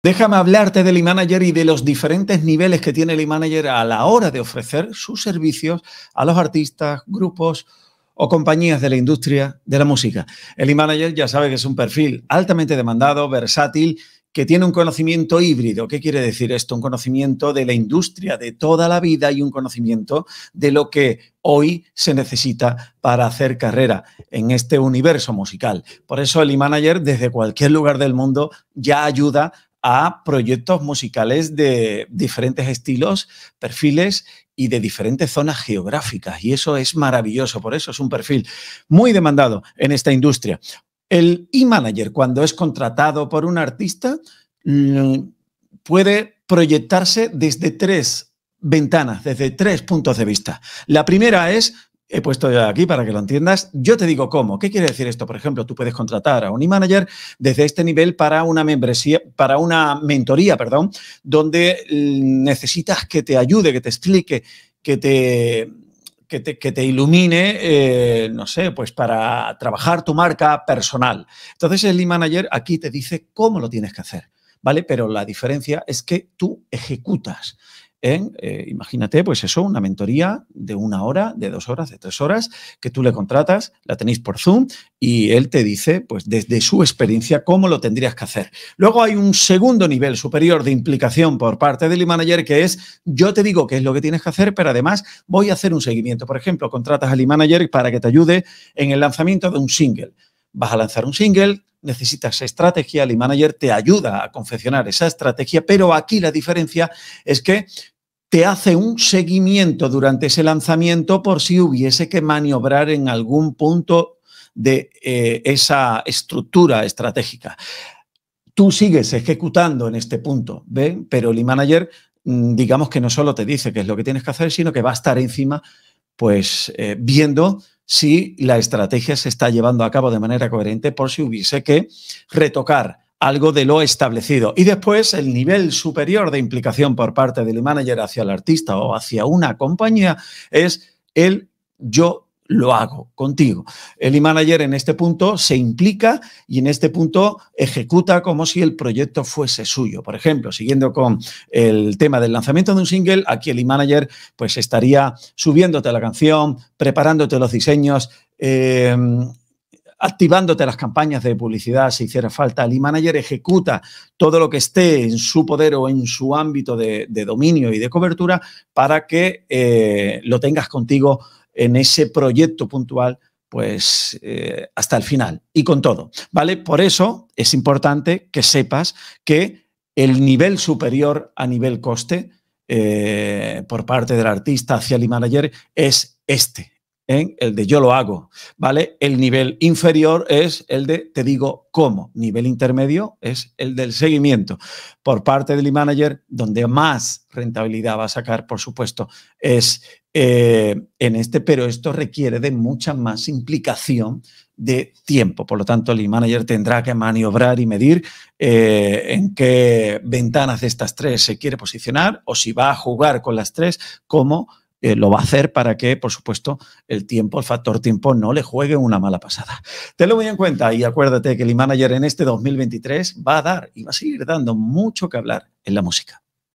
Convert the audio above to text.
Déjame hablarte del e-manager y de los diferentes niveles que tiene el e-manager a la hora de ofrecer sus servicios a los artistas, grupos o compañías de la industria de la música. El e-manager ya sabe que es un perfil altamente demandado, versátil, que tiene un conocimiento híbrido. ¿Qué quiere decir esto? Un conocimiento de la industria de toda la vida y un conocimiento de lo que hoy se necesita para hacer carrera en este universo musical. Por eso el e-manager desde cualquier lugar del mundo ya ayuda a proyectos musicales de diferentes estilos, perfiles y de diferentes zonas geográficas. Y eso es maravilloso, por eso es un perfil muy demandado en esta industria. El e-manager, cuando es contratado por un artista, mm, puede proyectarse desde tres ventanas, desde tres puntos de vista. La primera es he puesto ya aquí para que lo entiendas. Yo te digo cómo. ¿Qué quiere decir esto? Por ejemplo, tú puedes contratar a un e-manager desde este nivel para una membresía, para una mentoría, perdón, donde necesitas que te ayude, que te explique, que te que te, ilumine, eh, no sé, pues para trabajar tu marca personal. Entonces el e-manager aquí te dice cómo lo tienes que hacer, ¿vale? Pero la diferencia es que tú ejecutas en, eh, imagínate, pues eso, una mentoría de una hora, de dos horas, de tres horas, que tú le contratas, la tenéis por Zoom y él te dice, pues desde su experiencia, cómo lo tendrías que hacer. Luego hay un segundo nivel superior de implicación por parte del e-manager que es, yo te digo qué es lo que tienes que hacer, pero además voy a hacer un seguimiento. Por ejemplo, contratas al e-manager para que te ayude en el lanzamiento de un single vas a lanzar un single, necesitas estrategia, el manager te ayuda a confeccionar esa estrategia, pero aquí la diferencia es que te hace un seguimiento durante ese lanzamiento por si hubiese que maniobrar en algún punto de eh, esa estructura estratégica. Tú sigues ejecutando en este punto, ¿ven? Pero el manager mm, digamos que no solo te dice qué es lo que tienes que hacer, sino que va a estar encima, pues eh, viendo si la estrategia se está llevando a cabo de manera coherente por si hubiese que retocar algo de lo establecido. Y después el nivel superior de implicación por parte del manager hacia el artista o hacia una compañía es el yo lo hago contigo. El e-manager en este punto se implica y en este punto ejecuta como si el proyecto fuese suyo. Por ejemplo, siguiendo con el tema del lanzamiento de un single, aquí el e-manager pues estaría subiéndote la canción, preparándote los diseños, eh, activándote las campañas de publicidad si hiciera falta. El e-manager ejecuta todo lo que esté en su poder o en su ámbito de, dominio y de cobertura para que eh, lo tengas contigo en ese proyecto puntual pues eh, hasta el final y con todo, ¿vale? Por eso es importante que sepas que el nivel superior a nivel coste eh, por parte del artista hacia el manager es este, en el de yo lo hago, ¿vale? El nivel inferior es el de te digo cómo, nivel intermedio es el del seguimiento por parte del e-manager, donde más rentabilidad va a sacar, por supuesto, es eh, en este, pero esto requiere de mucha más implicación de tiempo. Por lo tanto, el e-manager tendrá que maniobrar y medir eh, en qué ventanas de estas tres se quiere posicionar o si va a jugar con las tres, cómo eh, lo va a hacer para que, por supuesto, el tiempo, el factor tiempo, no le juegue una mala pasada. Tenlo muy en cuenta y acuérdate que el manager en este 2023 va a dar y va a seguir dando mucho que hablar en la música.